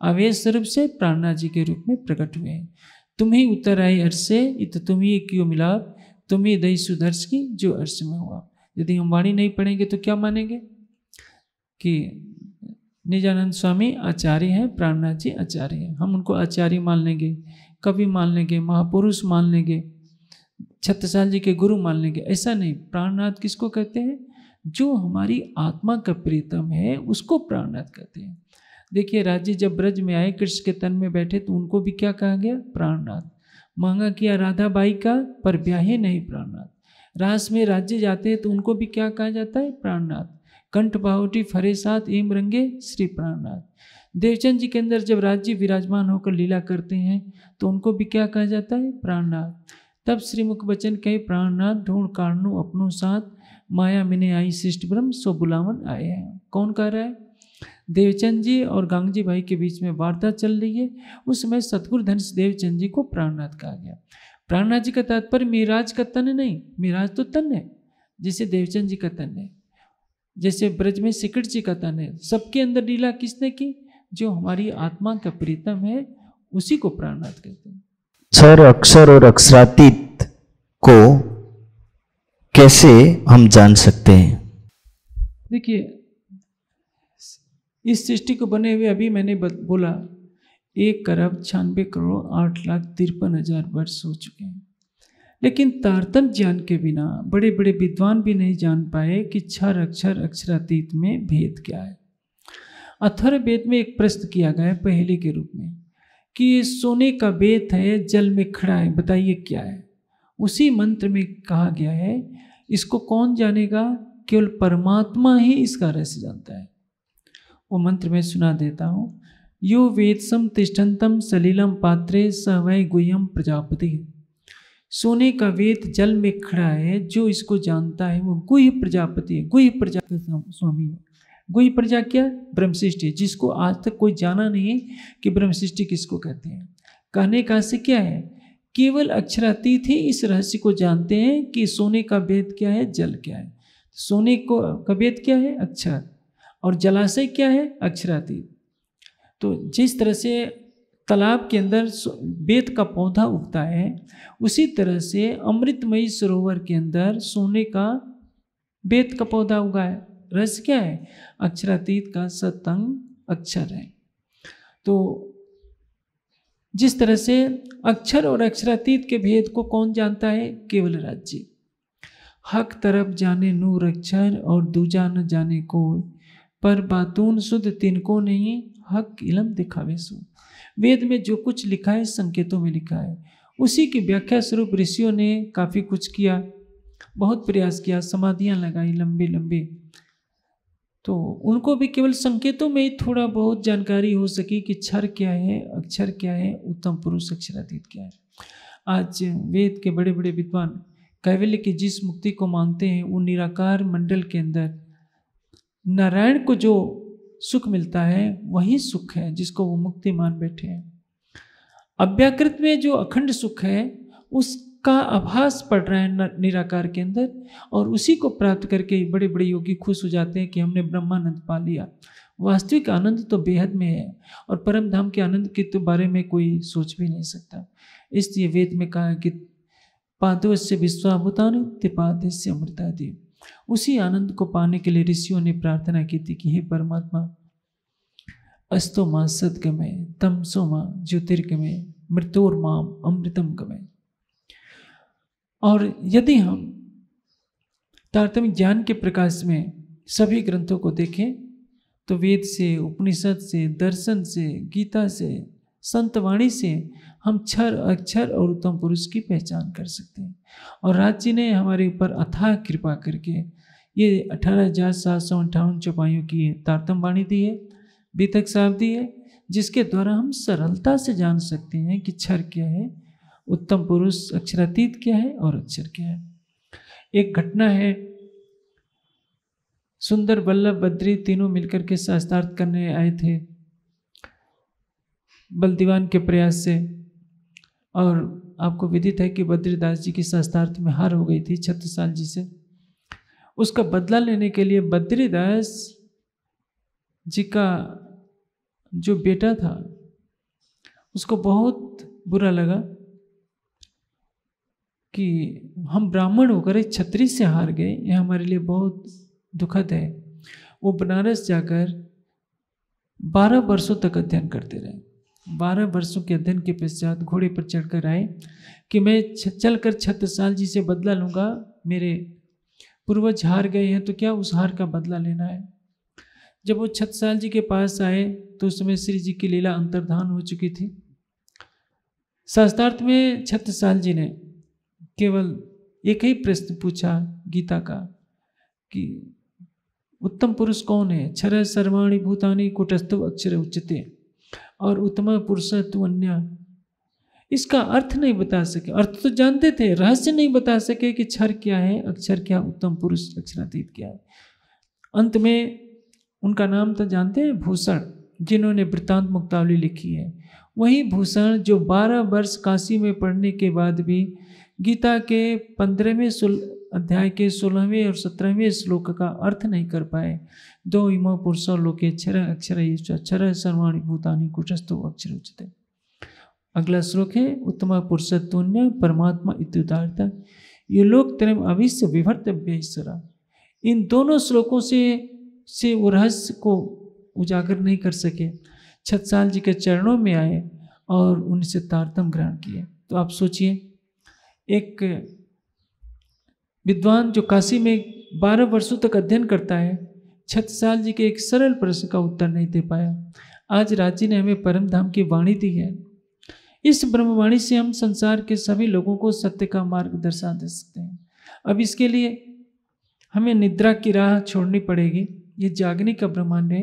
आवेश स्वरूप से प्राणनाथ जी के रूप में प्रकट हुए हैं तुम्ही उत्तर आए अर्श से इत तुम्ही क्यों मिलाप ही दई सुदर्श की जो अर्श में हुआ यदि हम वाणी नहीं पढ़ेंगे तो क्या मानेंगे कि निजानंद स्वामी आचार्य हैं प्राणनाथ जी आचार्य हैं हम उनको आचार्य मान लेंगे कवि मान लेंगे महापुरुष मान लेंगे छत्रसाल जी के गुरु मान लेंगे ऐसा नहीं प्राणनाथ किसको कहते हैं जो हमारी आत्मा का प्रीतम है उसको प्राणनाथ कहते हैं देखिए राज्य जब ब्रज में आए कृष्ण के तन में बैठे तो उनको भी क्या कहा गया प्राणनाथ मांगा किया राधा बाई का पर ब्याहे नहीं प्राणनाथ रास में राज्य जाते हैं तो उनको भी क्या कहा जाता है प्राणनाथ कंठ बाहुटी फरे साथ एम रंगे श्री प्राणनाथ देवचंद जी के अंदर जब राज्य विराजमान होकर लीला करते हैं तो उनको भी क्या कहा जाता है प्राणनाथ तब श्रीमुख बचन कहे प्राणनाथ ढूंढ कारणु अपनों साथ माया मिने आई शिष्ट ब्रह्म सो बुलावन आए हैं कौन कह रहा है देवचंद जी और गांगजी भाई के बीच में वार्ता चल रही है उस समय सतगुरु धन देवचंद जी को प्राणनाथ कहा गया प्राणनाथ जी का तात्पर्य मिराज का तन नहीं मिराज तो तन है जिसे देवचंद जी का तन है जैसे ब्रज में सिकट जी का तन है सबके अंदर लीला किसने की जो हमारी आत्मा का प्रीतम है उसी को प्राणनाथ कहते हैं क्षर अक्षर और अक्षरातीत को कैसे हम जान सकते हैं देखिए इस सृष्टि को बने हुए अभी मैंने बोला एक अरब छियानबे करोड़ आठ लाख तिरपन हजार वर्ष हो चुके हैं लेकिन तारतम ज्ञान के बिना बड़े बड़े विद्वान भी नहीं जान पाए कि क्षर अक्षर अक्षरातीत में भेद क्या है अथर वेद में एक प्रश्न किया गया है पहले के रूप में कि ये सोने का वेद है जल में खड़ा है बताइए क्या है उसी मंत्र में कहा गया है इसको कौन जानेगा केवल परमात्मा ही इसका रहस्य जानता है वो मंत्र में सुना देता हूँ यो वेद तिष्ठंतम सलीलम पात्रे सवय गुयम प्रजापति सोने का वेद जल में खड़ा है जो इसको जानता है वो गुह प्रजापति है गुह प्रजा स्वामी है गुह प्रजा क्या ब्रह्मशिष्ट है जिसको आज तक कोई जाना नहीं कि ब्रह्मशिष्ट किसको कहते हैं कहने का से क्या है केवल अक्षरातीत ही इस रहस्य को जानते हैं कि सोने का वेद क्या है जल क्या है सोने को का वेद क्या है अक्षर और जलाशय क्या है अक्षरातीत तो जिस तरह से तालाब के अंदर बेत का पौधा उगता है उसी तरह से अमृतमयी सरोवर के अंदर सोने का बेत का पौधा उगा है रस क्या है अक्षरातीत का सतंग अक्षर है तो जिस तरह से अक्षर और अक्षरातीत के भेद को कौन जानता है केवल राज्य हक तरफ जाने नूर अक्षर और दूजा न जाने को पर बातून शुद्ध तिनको नहीं हक इलम दिखावे सो वेद में जो कुछ लिखा है संकेतों में लिखा है उसी की व्याख्या स्वरूप ऋषियों ने काफ़ी कुछ किया बहुत प्रयास किया समाधियाँ लगाई लंबे लंबे तो उनको भी केवल संकेतों में ही थोड़ा बहुत जानकारी हो सकी कि क्षर क्या है अक्षर क्या है उत्तम पुरुष अक्षरातीत क्या है आज वेद के बड़े बड़े विद्वान कैवल्य की जिस मुक्ति को मानते हैं वो निराकार मंडल के अंदर नारायण को जो सुख मिलता है वही सुख है जिसको वो मुक्ति मान बैठे हैं अव्याकृत में जो अखंड सुख है उसका आभास पड़ रहा है निराकार के अंदर और उसी को प्राप्त करके बड़े बड़े योगी खुश हो जाते हैं कि हमने ब्रह्मानंद पा लिया वास्तविक आनंद तो बेहद में है और परम धाम के आनंद के तो बारे में कोई सोच भी नहीं सकता इसलिए वेद में कहा कि पादोस्य विश्वाभूतानु अमृता देव उसी आनंद को पाने के लिए ऋषियों ने प्रार्थना की थी कि हे परमात्मा अस्तो माँ सदगमय तमसो माँ ज्योतिर्गमय मृत्योर माम अमृतम गमय और यदि हम तारतम्य ज्ञान के प्रकाश में सभी ग्रंथों को देखें तो वेद से उपनिषद से दर्शन से गीता से संतवाणी से हम क्षर अक्षर और उत्तम पुरुष की पहचान कर सकते हैं और राज जी ने हमारे ऊपर अथाह कृपा करके ये अठारह हजार सात सौ अंठावन चौपाइयों की तारतम वाणी दी है बीतक साहब दी है जिसके द्वारा हम सरलता से जान सकते हैं कि क्षर क्या है उत्तम पुरुष अक्षरातीत क्या है और अक्षर क्या है एक घटना है सुंदर वल्लभ बद्री तीनों मिलकर के शास्त्रार्थ करने आए थे बलदीवान के प्रयास से और आपको विदित है कि बद्रीदास जी की शास्त्रार्थ में हार हो गई थी छत्तीस साल जी से उसका बदला लेने के लिए बद्रीदास जी का जो बेटा था उसको बहुत बुरा लगा कि हम ब्राह्मण होकर एक छत्री से हार गए यह हमारे लिए बहुत दुखद है वो बनारस जाकर बारह वर्षों तक अध्ययन करते रहे बारह वर्षों के अध्ययन के पश्चात घोड़े पर चढ़कर आए कि मैं चल कर छत्रसाल जी से बदला लूँगा मेरे पूर्वज हार गए हैं तो क्या उस हार का बदला लेना है जब वो छत्रसाल जी के पास आए तो उस समय श्री जी की लीला अंतर्धान हो चुकी थी शास्त्रार्थ में छत्रसाल जी ने केवल एक ही प्रश्न पूछा गीता का कि उत्तम पुरुष कौन है क्षर सर्वाणी भूतानी कुटस्थ अक्षर उच्चते और उत्तम पुरुष तू अन्य इसका अर्थ नहीं बता सके अर्थ तो जानते थे रहस्य नहीं बता सके कि क्षर क्या है अक्षर क्या उत्तम पुरुष अक्षरातीत क्या है अंत में उनका नाम तो जानते हैं भूषण जिन्होंने वृत्तांत मुक्तावली लिखी है वही भूषण जो 12 वर्ष काशी में पढ़ने के बाद भी गीता के पंद्रहवें अध्याय के सोलहवें और सत्रहवें श्लोक का अर्थ नहीं कर पाए दो इम पुरुष लोके अक्षर अक्षर अक्षर सर्वाणी भूतानी कुटस्थो अक्षर उचित अगला श्लोक है उत्तम पुरुष तुन्य परमात्मा इत्युदारता ये लोक त्रय अविश्य विभर्तव्य इन दोनों श्लोकों से से वो रहस्य को उजागर नहीं कर सके साल जी के चरणों में आए और उनसे तारतम ग्रहण किए तो आप सोचिए एक विद्वान जो काशी में बारह वर्षों तक अध्ययन करता है साल जी के एक सरल प्रश्न का उत्तर नहीं दे पाया आज राजी ने हमें परम धाम की वाणी दी है इस ब्रह्मवाणी से हम संसार के सभी लोगों को सत्य का मार्ग दर्शा दे सकते हैं अब इसके लिए हमें निद्रा की राह छोड़नी पड़ेगी ये जागने का ब्रह्मांड है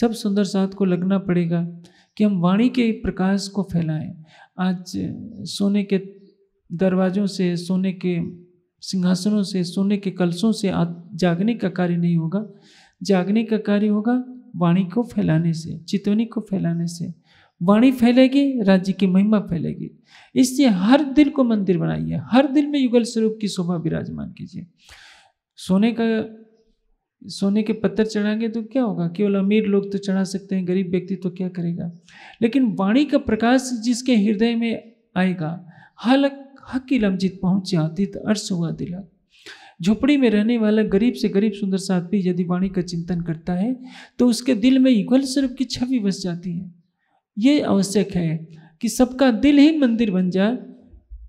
सब सुंदर साथ को लगना पड़ेगा कि हम वाणी के प्रकाश को फैलाएं आज सोने के दरवाज़ों से सोने के सिंहासनों से सोने के कलशों से जागने का कार्य नहीं होगा जागने का कार्य होगा वाणी को फैलाने से चितवनी को फैलाने से वाणी फैलेगी राज्य की महिमा फैलेगी इसलिए हर दिल को मंदिर बनाइए हर दिल में युगल स्वरूप की शोभा विराजमान कीजिए सोने का सोने के पत्थर चढ़ाएंगे तो क्या होगा केवल अमीर लोग तो चढ़ा सकते हैं गरीब व्यक्ति तो क्या करेगा लेकिन वाणी का प्रकाश जिसके हृदय में आएगा हालांकि हकी लमजीत पहुँच जाती तो अर्श हुआ दिला झोपड़ी में रहने वाला गरीब से गरीब सुंदर साथ भी यदि वाणी का चिंतन करता है तो उसके दिल में युगल स्वरूप की छवि बस जाती है ये आवश्यक है कि सबका दिल ही मंदिर बन जाए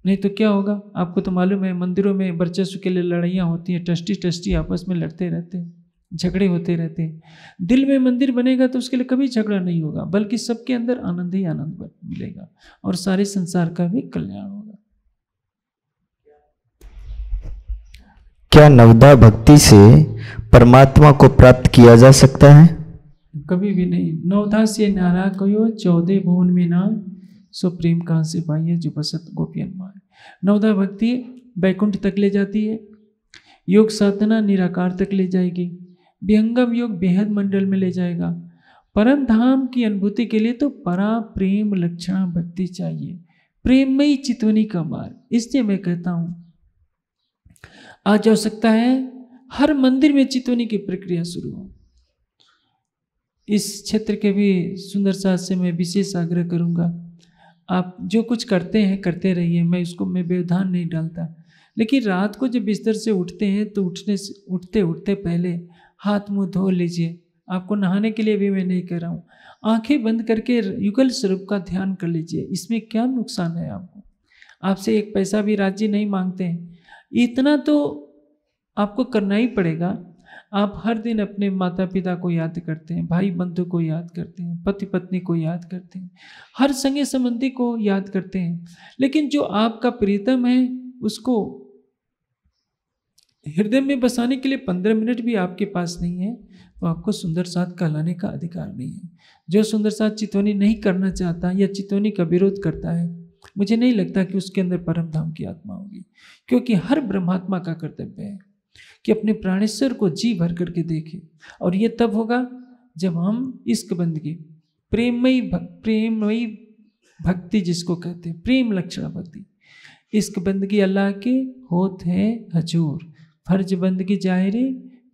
नहीं तो क्या होगा आपको तो मालूम है मंदिरों में वर्चस्व के लिए लड़ाइयाँ होती हैं टस्टी टस्टी आपस में लड़ते रहते हैं झगड़े होते रहते हैं दिल में मंदिर बनेगा तो उसके लिए कभी झगड़ा नहीं होगा बल्कि सबके अंदर आनंद ही आनंद मिलेगा और सारे संसार का भी कल्याण होगा क्या नवदा भक्ति से परमात्मा को प्राप्त किया जा सकता है कभी भी नहीं नवदा से नारा कहो चौदह भुवन में ना सो प्रेम कहाँ से है जो बसत गोपियन मार नवदा भक्ति बैकुंठ तक ले जाती है योग साधना निराकार तक ले जाएगी विहंगम योग बेहद मंडल में ले जाएगा परम धाम की अनुभूति के लिए तो परा प्रेम लक्षणा भक्ति चाहिए प्रेम में ही चितवनी का मार इसलिए मैं कहता हूँ आज हो सकता है हर मंदिर में चितवनी की प्रक्रिया शुरू हो इस क्षेत्र के भी सुंदर साहस से मैं विशेष आग्रह करूंगा आप जो कुछ करते हैं करते रहिए मैं उसको मैं व्यवधान नहीं डालता लेकिन रात को जब बिस्तर से उठते हैं तो उठने से उठते उठते पहले हाथ मुंह धो लीजिए आपको नहाने के लिए भी मैं नहीं कह रहा हूँ आंखें बंद करके युगल स्वरूप का ध्यान कर लीजिए इसमें क्या नुकसान है आपको आपसे एक पैसा भी राज्य नहीं मांगते हैं इतना तो आपको करना ही पड़ेगा आप हर दिन अपने माता पिता को याद करते हैं भाई बंधु को याद करते हैं पति पत्नी को याद करते हैं हर संगे संबंधी को याद करते हैं लेकिन जो आपका प्रीतम है उसको हृदय में बसाने के लिए पंद्रह मिनट भी आपके पास नहीं है तो आपको सुंदर साथ कहलाने का अधिकार नहीं है जो सुंदर साथ चितवनी नहीं करना चाहता या चितवनी का विरोध करता है मुझे नहीं लगता कि उसके अंदर परम धाम की आत्मा होगी क्योंकि हर ब्रह्मात्मा का कर्तव्य है कि अपने प्राणेश्वर को जी भर करके देखे और ये तब होगा जब हम इश्क बंदगी प्रेमयी भक, प्रेमयी भक्ति जिसको कहते हैं प्रेम लक्षण भक्ति इश्क बंदगी अल्लाह के होत है हजूर फर्ज बंदगी जाहिरे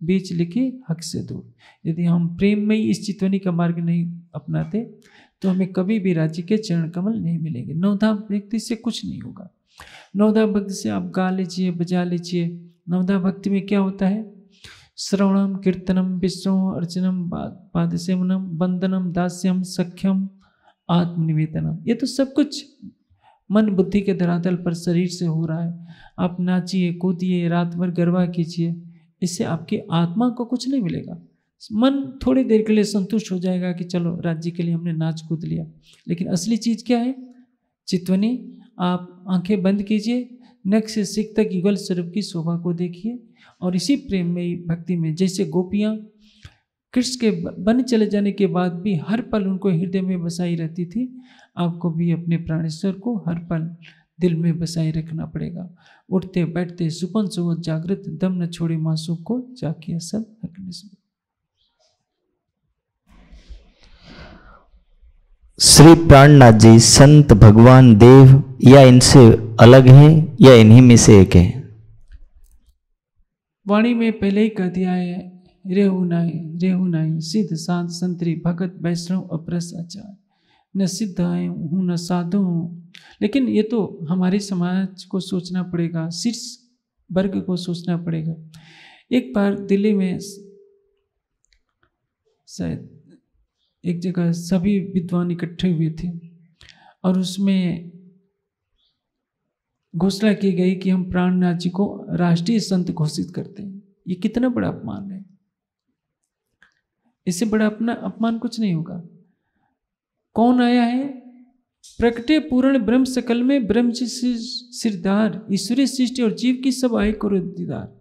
बीच लिखे हक से दूर यदि हम प्रेम में ही इस चितवनी का मार्ग नहीं अपनाते तो हमें कभी भी राज्य के चरण कमल नहीं मिलेंगे नवधाम भक्ति से कुछ नहीं होगा नवधाम भक्ति से आप गा लीजिए बजा लीजिए नवधा भक्ति में क्या होता है श्रवणम कीर्तनम विष्णु अर्चनम पाद सेवनम बंदनम दास्यम सख्यम आत्मनिवेदनम ये तो सब कुछ मन बुद्धि के धरातल पर शरीर से हो रहा है आप नाचिए कूदिए रात भर गरबा कीजिए इससे आपकी आत्मा को कुछ नहीं मिलेगा मन थोड़ी देर के लिए संतुष्ट हो जाएगा कि चलो राज्य के लिए हमने नाच कूद लिया लेकिन असली चीज़ क्या है चितवनी आप आंखें बंद कीजिए नख से सिख तक युगल स्वरूप की शोभा को देखिए और इसी प्रेम में भक्ति में जैसे गोपियाँ कृष्ण के बन चले जाने के बाद भी हर पल उनको हृदय में बसाई रहती थी आपको भी अपने प्राणेश्वर को हर पल दिल में बसाए रखना पड़ेगा उठते बैठते सुपन सुबह जागृत दम न छोड़े मासूम को जाके सब सुबह श्री प्राणनाथ जी संत भगवान देव या इनसे अलग है या इन्हीं में से एक है वाणी में पहले ही कह दिया है रेहू नाई रेहू नाई सिद्ध सात संतरी भगत वैष्णव आचार न सिद्ध आए हूँ न साधु हूँ लेकिन ये तो हमारे समाज को सोचना पड़ेगा शीर्ष वर्ग को सोचना पड़ेगा एक बार दिल्ली में शायद एक जगह सभी विद्वान इकट्ठे हुए थे और उसमें घोषणा की गई कि हम प्राणनाथ जी को राष्ट्रीय संत घोषित करते हैं ये कितना बड़ा अपमान है इससे बड़ा अपना अपमान कुछ नहीं होगा कौन आया है प्रकटे पूर्ण ब्रह्म सकल में ब्रह्म सिरदार ईश्वरीय सृष्टि और जीव की सब आय करो दीदार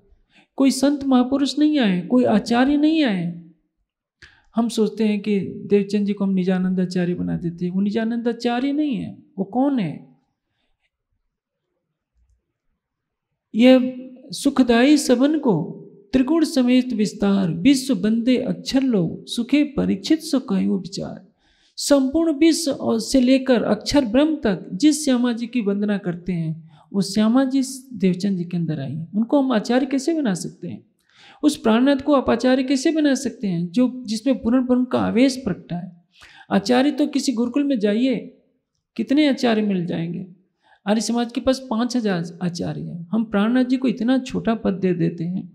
कोई संत महापुरुष नहीं आए कोई आचार्य नहीं आए हम सोचते हैं कि देवचंद जी को हम निजानंदाचार्य बना देते हैं वो निजानंदाचार्य नहीं है वो कौन है यह सुखदायी सबन को त्रिगुण समेत विस्तार विश्व बंदे अक्षर लोग सुखे परीक्षित सुखायु विचार संपूर्ण विश्व और से लेकर अक्षर ब्रह्म तक जिस श्यामा जी की वंदना करते हैं वो श्यामा जी देवचंद जी के अंदर आई उनको हम आचार्य कैसे बना सकते हैं उस प्राणनाथ को आप आचार्य कैसे बना सकते हैं जो जिसमें पूर्ण ब्रह्म का आवेश प्रकटा है आचार्य तो किसी गुरुकुल में जाइए कितने आचार्य मिल जाएंगे आर्य समाज के पास पाँच हजार आचार्य हैं हम प्राणनाथ जी को इतना छोटा पद दे देते हैं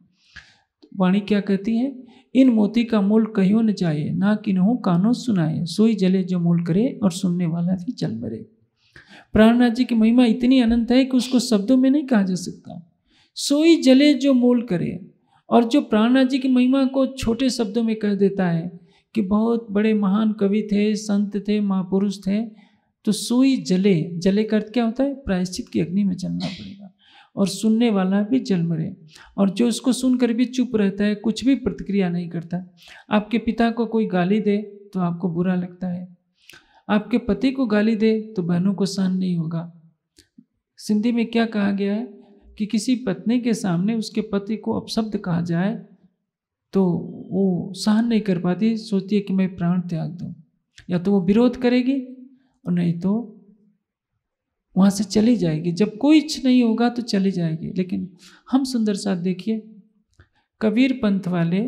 वाणी क्या कहती है इन मोती का मोल कहियो न जाए ना कि नहो कानो सुनाए सोई जले जो मोल करे और सुनने वाला भी चल मरे प्राणनाथ जी की महिमा इतनी अनंत है कि उसको शब्दों में नहीं कहा जा सकता सोई जले जो मोल करे और जो प्राणनाथ जी की महिमा को छोटे शब्दों में कह देता है कि बहुत बड़े महान कवि थे संत थे महापुरुष थे तो सोई जले जले का अर्थ क्या होता है प्रायश्चित की अग्नि में जलना पड़ेगा और सुनने वाला भी जल मरे और जो उसको सुनकर भी चुप रहता है कुछ भी प्रतिक्रिया नहीं करता आपके पिता को कोई गाली दे तो आपको बुरा लगता है आपके पति को गाली दे तो बहनों को सहन नहीं होगा सिंधी में क्या कहा गया है कि किसी पत्नी के सामने उसके पति को अपशब्द कहा जाए तो वो सहन नहीं कर पाती सोचती है कि मैं प्राण त्याग दूँ या तो वो विरोध करेगी और नहीं तो वहाँ से चली जाएगी जब कोई इच्छा नहीं होगा तो चली जाएगी लेकिन हम सुंदर साथ देखिए कबीर पंथ वाले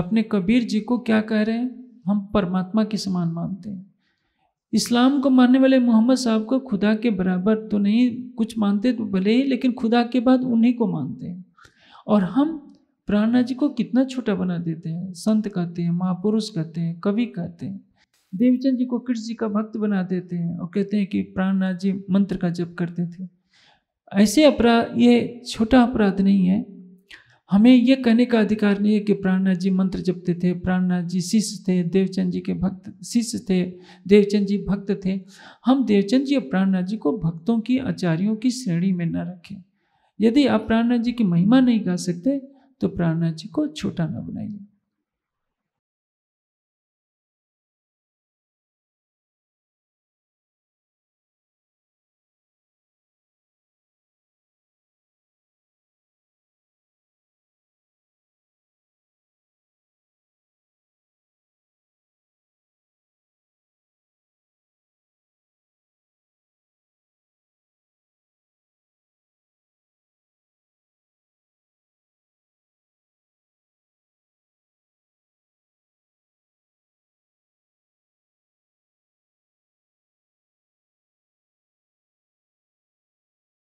अपने कबीर जी को क्या कह रहे हैं हम परमात्मा के समान मानते हैं इस्लाम को मानने वाले मोहम्मद साहब को खुदा के बराबर तो नहीं कुछ मानते तो भले ही लेकिन खुदा के बाद उन्हीं को मानते हैं और हम प्राणा जी को कितना छोटा बना देते हैं संत कहते हैं महापुरुष कहते हैं कवि कहते हैं देवीचंद जी को कृष्ण जी का भक्त बना देते हैं और कहते हैं कि प्राणनाथ जी मंत्र का जप करते थे ऐसे अपराध ये छोटा अपराध नहीं है हमें ये कहने का अधिकार नहीं है कि प्राणनाथ जी मंत्र जपते थे प्राणनाथ जी शिष्य थे देवचंद जी के भक्त शिष्य थे देवचंद जी भक्त थे हम देवचंद जी और प्राणनाथ जी को भक्तों की आचार्यों की श्रेणी में न रखें यदि आप प्राणनाथ जी की महिमा नहीं गा सकते तो प्राणनाथ जी को छोटा न बनाइए